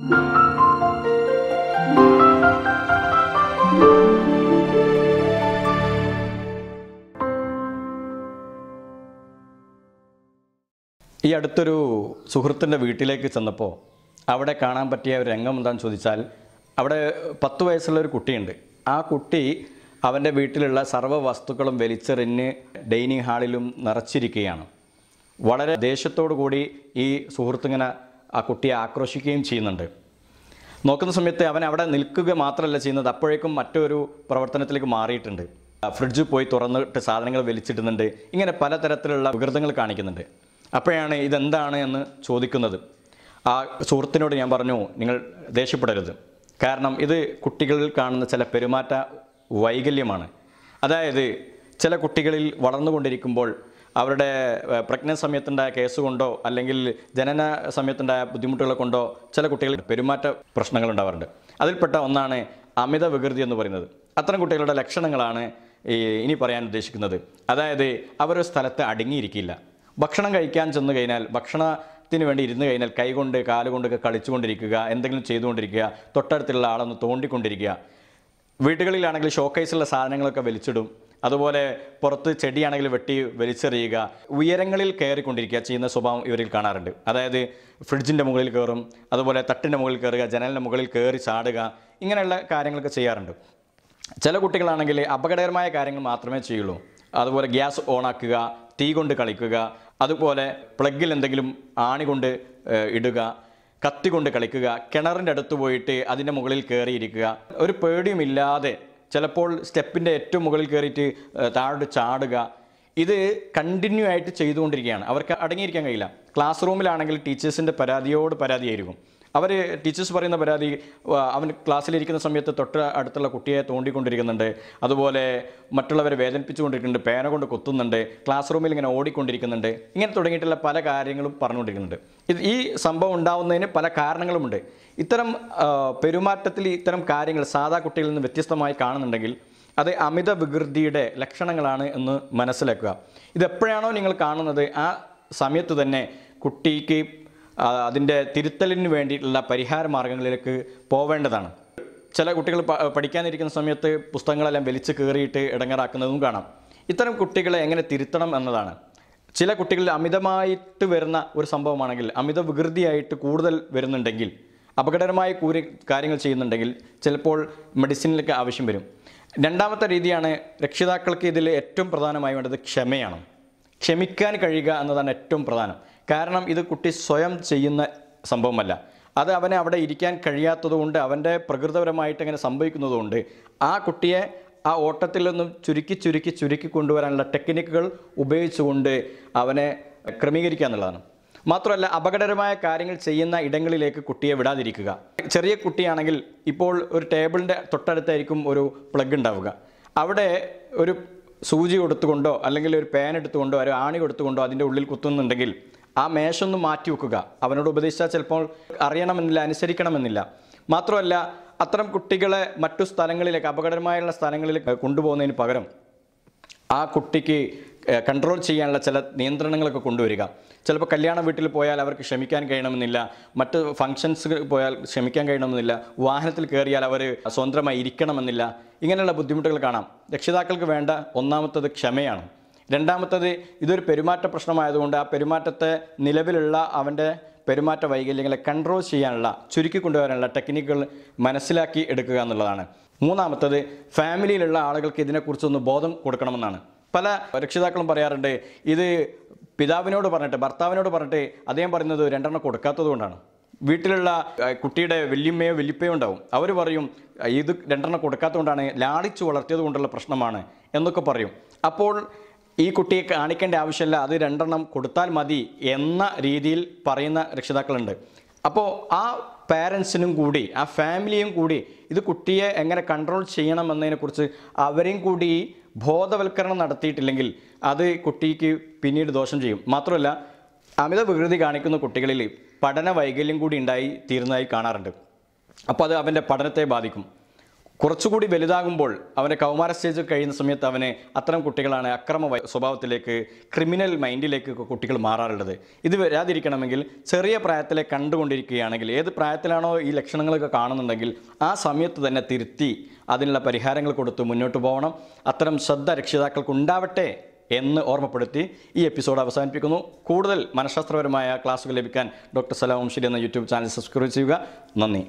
ഈ അടുത്തൊരു സുഹൃത്തിൻ്റെ വീട്ടിലേക്ക് ചെന്നപ്പോൾ അവിടെ കാണാൻ പറ്റിയ ഒരു രംഗം എന്താണെന്ന് ചോദിച്ചാൽ അവിടെ പത്ത് വയസ്സുള്ള ഒരു കുട്ടിയുണ്ട് ആ കുട്ടി അവൻ്റെ വീട്ടിലുള്ള സർവ്വ വസ്തുക്കളും വലിച്ചെറിഞ്ഞ് ഡൈനിങ് ഹാളിലും നിറച്ചിരിക്കുകയാണ് വളരെ ദേഷ്യത്തോടു കൂടി ഈ സുഹൃത്തിങ്ങനെ ആ കുട്ടിയെ ആക്രോശിക്കുകയും ചെയ്യുന്നുണ്ട് നോക്കുന്ന സമയത്ത് അവൻ അവിടെ നിൽക്കുക മാത്രമല്ല ചെയ്യുന്നത് അപ്പോഴേക്കും മറ്റൊരു പ്രവർത്തനത്തിലേക്ക് മാറിയിട്ടുണ്ട് ഫ്രിഡ്ജ് പോയി തുറന്നിട്ട് സാധനങ്ങൾ വലിച്ചിടുന്നുണ്ട് ഇങ്ങനെ പലതരത്തിലുള്ള വികൃതങ്ങൾ കാണിക്കുന്നുണ്ട് അപ്പോഴാണ് ഇതെന്താണ് എന്ന് ചോദിക്കുന്നത് ആ സുഹൃത്തിനോട് ഞാൻ പറഞ്ഞു നിങ്ങൾ ദേഷ്യപ്പെടരുത് കാരണം ഇത് കുട്ടികളിൽ കാണുന്ന ചില പെരുമാറ്റ വൈകല്യമാണ് അതായത് ചില കുട്ടികളിൽ വളർന്നുകൊണ്ടിരിക്കുമ്പോൾ അവരുടെ പ്രഗ്നൻസ് സമയത്തുണ്ടായ കേസ് കൊണ്ടോ അല്ലെങ്കിൽ ജനന സമയത്തുണ്ടായ ബുദ്ധിമുട്ടുകളെ കൊണ്ടോ ചില കുട്ടികൾ പെരുമാറ്റ പ്രശ്നങ്ങൾ ഉണ്ടാവാറുണ്ട് അതിൽപ്പെട്ട ഒന്നാണ് അമിത വികൃതി എന്ന് പറയുന്നത് അത്തരം കുട്ടികളുടെ ലക്ഷണങ്ങളാണ് ഇനി പറയാൻ ഉദ്ദേശിക്കുന്നത് അതായത് അവരൊരു സ്ഥലത്ത് അടങ്ങിയിരിക്കില്ല ഭക്ഷണം കഴിക്കാൻ ചെന്നു കഴിഞ്ഞാൽ ഭക്ഷണ ത്തിന് വേണ്ടി ഇരുന്ന് കഴിഞ്ഞാൽ കൈകൊണ്ട് കാലുകൊണ്ടൊക്കെ കളിച്ചുകൊണ്ടിരിക്കുക എന്തെങ്കിലും ചെയ്തുകൊണ്ടിരിക്കുക തൊട്ടടുത്തുള്ള ആളൊന്ന് തോണ്ടിക്കൊണ്ടിരിക്കുക വീടുകളിലാണെങ്കിൽ ഷോക്കേസിലുള്ള സാധനങ്ങളൊക്കെ വലിച്ചിടും അതുപോലെ പുറത്ത് ചെടിയാണെങ്കിൽ വെട്ടി വലിച്ചെറിയുക ഉയരങ്ങളിൽ കയറിക്കൊണ്ടിരിക്കുക ചെയ്യുന്ന സ്വഭാവം ഇവരിൽ കാണാറുണ്ട് അതായത് ഫ്രിഡ്ജിൻ്റെ മുകളിൽ കയറും അതുപോലെ തട്ടിൻ്റെ മുകളിൽ കയറുക ജനലിൻ്റെ മുകളിൽ കയറി ചാടുക ഇങ്ങനെയുള്ള കാര്യങ്ങളൊക്കെ ചെയ്യാറുണ്ട് ചില കുട്ടികളാണെങ്കിൽ അപകടകരമായ കാര്യങ്ങൾ മാത്രമേ ചെയ്യുള്ളൂ അതുപോലെ ഗ്യാസ് ഓണാക്കുക തീ കൊണ്ട് കളിക്കുക അതുപോലെ പ്ലഗിൽ എന്തെങ്കിലും ആണി കൊണ്ട് ഇടുക കത്തി കൊണ്ട് കളിക്കുക കിണറിൻ്റെ അടുത്ത് പോയിട്ട് അതിൻ്റെ മുകളിൽ കയറിയിരിക്കുക ഒരു പേടിയുമില്ലാതെ ചിലപ്പോൾ സ്റ്റെപ്പിൻ്റെ ഏറ്റവും മുകളിൽ കയറിയിട്ട് താഴോട്ട് ചാടുക ഇത് കണ്ടിന്യൂ ആയിട്ട് ചെയ്തുകൊണ്ടിരിക്കുകയാണ് അവർക്ക് അടങ്ങിയിരിക്കാൻ കഴിയില്ല ക്ലാസ് റൂമിലാണെങ്കിൽ ടീച്ചേഴ്സിൻ്റെ പരാതിയോട് പരാതിയായിരിക്കും അവർ ടീച്ചേഴ്സ് പറയുന്ന പരാതി അവൻ ക്ലാസ്സിലിരിക്കുന്ന സമയത്ത് തൊട്ട് അടുത്തുള്ള കുട്ടിയെ തോണ്ടിക്കൊണ്ടിരിക്കുന്നുണ്ട് അതുപോലെ മറ്റുള്ളവരെ വേദനിപ്പിച്ചുകൊണ്ടിരിക്കുന്നുണ്ട് പേന കൊണ്ട് കൊത്തുന്നുണ്ട് ക്ലാസ് റൂമിൽ ഇങ്ങനെ ഓടിക്കൊണ്ടിരിക്കുന്നുണ്ട് ഇങ്ങനെ തുടങ്ങിയിട്ടുള്ള പല കാര്യങ്ങളും പറഞ്ഞുകൊണ്ടിരിക്കുന്നുണ്ട് ഇത് ഈ സംഭവം ഉണ്ടാവുന്നതിന് പല കാരണങ്ങളുമുണ്ട് ഇത്തരം പെരുമാറ്റത്തിൽ ഇത്തരം കാര്യങ്ങൾ സാധാ കുട്ടികളിൽ നിന്ന് വ്യത്യസ്തമായി കാണുന്നുണ്ടെങ്കിൽ അത് അമിത വികൃതിയുടെ ലക്ഷണങ്ങളാണ് എന്ന് മനസ്സിലാക്കുക ഇതെപ്പോഴാണോ നിങ്ങൾ കാണുന്നത് ആ സമയത്ത് തന്നെ കുട്ടിക്ക് അതിൻ്റെ തിരുത്തലിന് വേണ്ടിയിട്ടുള്ള പരിഹാര മാർഗങ്ങളിലേക്ക് പോവേണ്ടതാണ് ചില കുട്ടികൾ പഠിക്കാനിരിക്കുന്ന സമയത്ത് പുസ്തകങ്ങളെല്ലാം വലിച്ച് കയറിയിട്ട് ഇടങ്ങാറാക്കുന്നതും കാണാം ഇത്തരം കുട്ടികളെ എങ്ങനെ തിരുത്തണം എന്നതാണ് ചില കുട്ടികളിൽ അമിതമായിട്ട് വരുന്ന ഒരു സംഭവമാണെങ്കിൽ അമിത വികൃതിയായിട്ട് കൂടുതൽ വരുന്നുണ്ടെങ്കിൽ അപകടകരമായ കൂരി കാര്യങ്ങൾ ചെയ്യുന്നുണ്ടെങ്കിൽ ചിലപ്പോൾ മെഡിസിനിലൊക്കെ ആവശ്യം വരും രണ്ടാമത്തെ രീതിയാണ് രക്ഷിതാക്കൾക്ക് ഇതിൽ ഏറ്റവും പ്രധാനമായി വേണ്ടത് ക്ഷമയാണ് ക്ഷമിക്കാൻ കഴിയുക എന്നതാണ് ഏറ്റവും പ്രധാനം കാരണം ഇത് കുട്ടി സ്വയം ചെയ്യുന്ന സംഭവമല്ല അത് അവനെ അവിടെ ഇരിക്കാൻ കഴിയാത്തതുകൊണ്ട് അവൻ്റെ പ്രകൃതപരമായിട്ട് അങ്ങനെ സംഭവിക്കുന്നതുകൊണ്ട് ആ കുട്ടിയെ ആ ഓട്ടത്തിൽ നിന്നും ചുരുക്കി ചുരുക്കി ചുരുക്കി കൊണ്ടുവരാനുള്ള ടെക്നിക്കുകൾ ഉപയോഗിച്ചുകൊണ്ട് അവനെ ക്രമീകരിക്കുക എന്നുള്ളതാണ് മാത്രമല്ല അപകടകരമായ കാര്യങ്ങൾ ചെയ്യുന്ന ഇടങ്ങളിലേക്ക് കുട്ടിയെ വിടാതിരിക്കുക ചെറിയ കുട്ടിയാണെങ്കിൽ ഇപ്പോൾ ഒരു ടേബിളിൻ്റെ തൊട്ടടുത്തായിരിക്കും ഒരു പ്ലഗ് ഉണ്ടാവുക അവിടെ ഒരു സൂചി കൊടുത്തുകൊണ്ടോ അല്ലെങ്കിൽ ഒരു പാൻ എടുത്തുകൊണ്ടോ ഒരു ആണി കൊടുത്തുകൊണ്ടോ അതിൻ്റെ ഉള്ളിൽ കുത്തുന്നുണ്ടെങ്കിൽ ആ മേശൊന്ന് മാറ്റി വെക്കുക അവനോട് ഉപദേശിച്ചാൽ ചിലപ്പോൾ അറിയണമെന്നില്ല അനുസരിക്കണമെന്നില്ല മാത്രമല്ല അത്തരം കുട്ടികളെ മറ്റു സ്ഥലങ്ങളിലേക്ക് അപകടമായുള്ള സ്ഥലങ്ങളിലേക്ക് കൊണ്ടുപോകുന്നതിന് പകരം ആ കുട്ടിക്ക് കൺട്രോൾ ചെയ്യാനുള്ള ചില നിയന്ത്രണങ്ങളൊക്കെ കൊണ്ടുവരിക ചിലപ്പോൾ കല്യാണ വീട്ടിൽ പോയാൽ അവർക്ക് ക്ഷമിക്കാൻ കഴിയണമെന്നില്ല മറ്റ് ഫങ്ഷൻസ് പോയാൽ ക്ഷമിക്കാൻ കഴിയണമെന്നില്ല വാഹനത്തിൽ കയറിയാൽ അവർ സ്വതന്ത്രമായി ഇരിക്കണമെന്നില്ല ഇങ്ങനെയുള്ള ബുദ്ധിമുട്ടുകൾ കാണാം രക്ഷിതാക്കൾക്ക് വേണ്ട ഒന്നാമത്തത് ക്ഷമയാണ് രണ്ടാമത്തത് ഇതൊരു പെരുമാറ്റ പ്രശ്നമായതുകൊണ്ട് ആ പെരുമാറ്റത്തെ നിലവിലുള്ള അവൻ്റെ പെരുമാറ്റ വൈകല്യങ്ങളെ കൺട്രോൾ ചെയ്യാനുള്ള ചുരുക്കി കൊണ്ടുവരാനുള്ള ടെക്നിക്കുകൾ മനസ്സിലാക്കി എടുക്കുക എന്നുള്ളതാണ് മൂന്നാമത്തത് ഫാമിലിയിലുള്ള ആളുകൾക്ക് ഇതിനെക്കുറിച്ചൊന്ന് ബോധം കൊടുക്കണമെന്നാണ് പല രക്ഷിതാക്കളും പറയാറുണ്ട് ഇത് പിതാവിനോട് പറഞ്ഞിട്ട് ഭർത്താവിനോട് പറഞ്ഞിട്ട് അദ്ദേഹം പറയുന്നത് രണ്ടെണ്ണം കൊടുക്കാത്തത് കൊണ്ടാണ് വീട്ടിലുള്ള കുട്ടിയുടെ വല്യമ്മയോ വലിപ്പയോ ഉണ്ടാവും അവർ പറയും ഇത് രണ്ടെണ്ണം കൊടുക്കാത്തതുകൊണ്ടാണ് ലാളിച്ചു വളർത്തിയത് കൊണ്ടുള്ള പ്രശ്നമാണ് എന്നൊക്കെ പറയും അപ്പോൾ ഈ കുട്ടിയെ കാണിക്കേണ്ട ആവശ്യമില്ല അത് രണ്ടെണ്ണം കൊടുത്താൽ മതി എന്ന രീതിയിൽ പറയുന്ന രക്ഷിതാക്കളുണ്ട് അപ്പോൾ ആ പാരൻസിനും കൂടി ആ ഫാമിലിയും കൂടി ഇത് കുട്ടിയെ എങ്ങനെ കൺട്രോൾ ചെയ്യണം എന്നതിനെക്കുറിച്ച് അവരെയും കൂടി ബോധവൽക്കരണം നടത്തിയിട്ടില്ലെങ്കിൽ അത് കുട്ടിക്ക് പിന്നീട് ദോഷം ചെയ്യും മാത്രമല്ല അമിത വികൃതി കാണിക്കുന്ന കുട്ടികളിൽ പഠന വൈകല്യം കൂടി ഉണ്ടായി തീരുന്നതായി കാണാറുണ്ട് അപ്പോൾ അത് അവൻ്റെ പഠനത്തെ ബാധിക്കും കുറച്ചുകൂടി വലുതാകുമ്പോൾ അവൻ്റെ കൗമാര സ്റ്റേജ് കഴിയുന്ന സമയത്ത് അവനെ അത്തരം കുട്ടികളാണ് അക്രമ സ്വഭാവത്തിലേക്ക് ക്രിമിനൽ മൈൻഡിലേക്ക് കുട്ടികൾ മാറാറുള്ളത് ഇത് വരാതിരിക്കണമെങ്കിൽ ചെറിയ പ്രായത്തിലെ കണ്ടുകൊണ്ടിരിക്കുകയാണെങ്കിൽ ഏത് പ്രായത്തിലാണോ ഈ ലക്ഷണങ്ങളൊക്കെ കാണുന്നുണ്ടെങ്കിൽ ആ സമയത്ത് തന്നെ തിരുത്തി അതിനുള്ള പരിഹാരങ്ങൾ കൊടുത്ത് മുന്നോട്ട് പോകണം അത്തരം ശ്രദ്ധ രക്ഷിതാക്കൾക്ക് ഉണ്ടാവട്ടെ എന്ന് ഓർമ്മപ്പെടുത്തി ഈ എപ്പിസോഡ് അവസാനിപ്പിക്കുന്നു കൂടുതൽ മനഃശാസ്ത്രപരമായ ക്ലാസുകൾ ലഭിക്കാൻ ഡോക്ടർ സലാം ശരി എന്ന യൂട്യൂബ് ചാനൽ സബ്സ്ക്രൈബ് ചെയ്യുക നന്ദി